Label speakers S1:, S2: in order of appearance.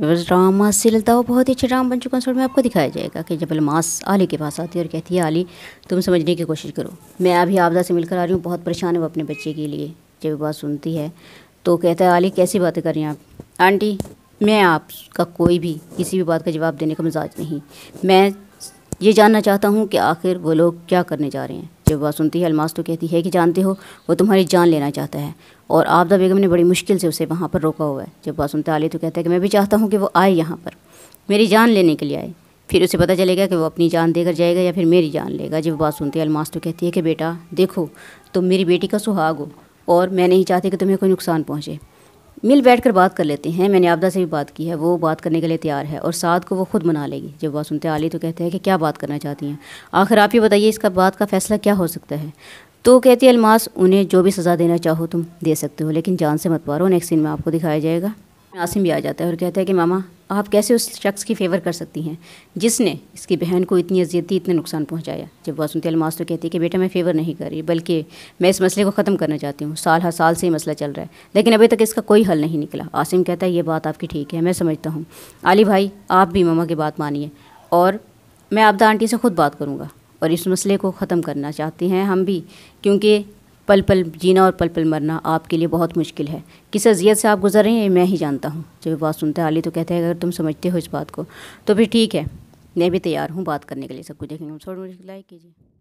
S1: weavers drama सिलता हो बहुत ही अच्छा ड्रामा बन चुका है में आपको दिखाया जाएगा कि जब अलमास आली के पास आती है और कहती है आली तुम समझने की कोशिश करो मैं अभी आपदा से मिलकर आ रही हूँ बहुत परेशान है वो अपने बच्चे के लिए जब बात सुनती है तो कहता है आली कैसी बातें कर रही हैं आप आंटी मैं आपका कोई भी किसी भी बात का जवाब देने का मिजाज नहीं मैं ये जानना चाहता हूँ कि आखिर वो लोग क्या करने जा रहे हैं जब बात सुनती है अलमास तो कहती है कि जानते हो वो तुम्हारी जान लेना चाहता है और आपदा बेगम ने बड़ी मुश्किल से उसे वहाँ पर रोका हुआ है जब बात सुनता आली तो कहता है कि मैं भी चाहता हूँ कि वो आए यहाँ पर मेरी जान लेने के लिए आए फिर उसे पता चलेगा कि वो अपनी जान देकर जाएगा या फिर मेरी जान लेगा जब बात सुनती है अलमास तो कहती है कि बेटा देखो तुम मेरी बेटी का सुहाग हो और मैं नहीं चाहती कि तुम्हें कोई नुकसान पहुँचे मिल बैठ कर बात कर लेते हैं मैंने आपदा से भी बात की है वो बात करने के लिए तैयार है और साथ को वो खुद मना लेगी जब बात सुनते आली तो कहते हैं कि क्या बात करना चाहती हैं आखिर आप ये बताइए इसका बात का फैसला क्या हो सकता है तो कहती है अलमास उन्हें जो भी सज़ा देना चाहो तुम दे सकते हो लेकिन जान से मत पारो नेक्स्ट सीन में आपको दिखाया जाएगा आसिम भी आ जाता है और कहता है कि मामा आप कैसे उस शख्स की फेवर कर सकती हैं जिसने इसकी बहन को इतनी अजियत दी इतना नुकसान पहुंचाया जब वासमती अलमास तो कहती है कि बेटा मैं फेवर नहीं कर रही बल्कि मैं इस मसले को ख़त्म करना चाहती हूँ साल हर साल से ये मसला चल रहा है लेकिन अभी तक इसका कोई हल नहीं निकला आसिम कहता है ये बात आपकी ठीक है मैं समझता हूँ आली भाई आप भी मामा की बात मानिए और मैं आपदा आंटी से ख़ुद बात करूँगा और इस मसले को ख़त्म करना चाहते हैं हम भी क्योंकि पल पल जीना और पल पल मरना आपके लिए बहुत मुश्किल है किस अजियत से आप गुजर रहे हैं मैं ही जानता हूँ जब बात सुनते आली तो कहते हैं अगर तुम समझते हो इस बात को तो फिर ठीक है मैं भी तैयार हूँ बात करने के लिए सब कुछ देखेंगे छोड़ मुझे लाइक कीजिए